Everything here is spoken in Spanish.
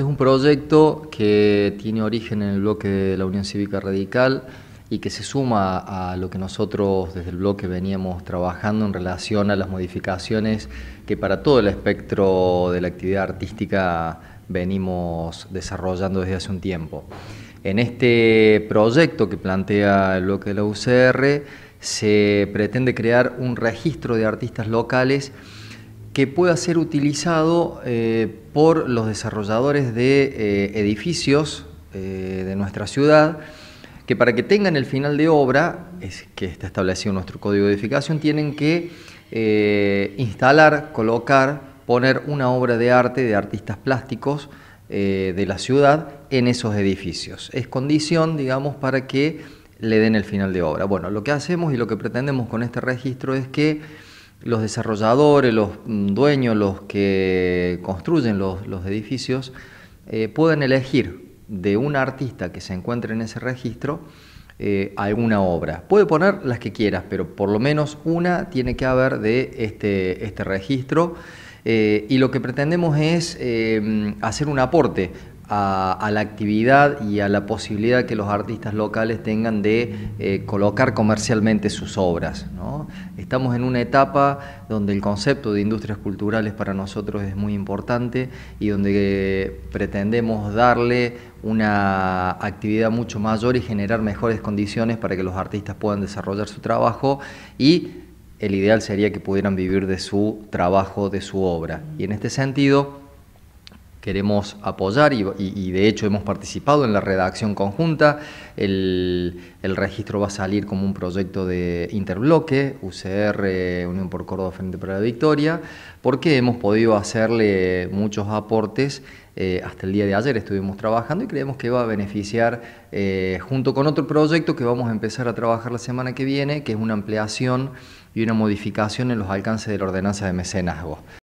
Este es un proyecto que tiene origen en el bloque de la Unión Cívica Radical y que se suma a lo que nosotros desde el bloque veníamos trabajando en relación a las modificaciones que para todo el espectro de la actividad artística venimos desarrollando desde hace un tiempo. En este proyecto que plantea el bloque de la UCR se pretende crear un registro de artistas locales que pueda ser utilizado eh, por los desarrolladores de eh, edificios eh, de nuestra ciudad, que para que tengan el final de obra, es que está establecido nuestro código de edificación, tienen que instalar, colocar, poner una obra de arte de artistas plásticos de la ciudad en esos edificios. Es condición, digamos, para que le den el final de obra. Bueno, lo que hacemos y lo que pretendemos con este registro es que los desarrolladores, los dueños, los que construyen los, edificios, eh, pueden elegir de un artista que se encuentre en ese registro eh, alguna obra. Puede poner las que quieras, pero por lo menos una tiene que haber de este, este registro. Eh, y lo que pretendemos es hacer un aporte a, la actividad y a la posibilidad que los artistas locales tengan de eh, colocar comercialmente sus obras. Estamos en una etapa donde el concepto de industrias culturales para nosotros es muy importante y donde eh, pretendemos darle una actividad mucho mayor y generar mejores condiciones para que los artistas puedan desarrollar su trabajo y el ideal sería que pudieran vivir de su trabajo, de su obra. Y en este sentido, queremos apoyar y, de hecho hemos participado en la redacción conjunta. El, registro va a salir como un proyecto de interbloque, UCR, Unión por Córdoba Frente para la Victoria, porque hemos podido hacerle muchos aportes. Eh, hasta el día de ayer estuvimos trabajando y creemos que va a beneficiar eh, junto con otro proyecto que vamos a empezar a trabajar la semana que viene, que es una ampliación y una modificación en los alcances de la ordenanza de mecenazgo.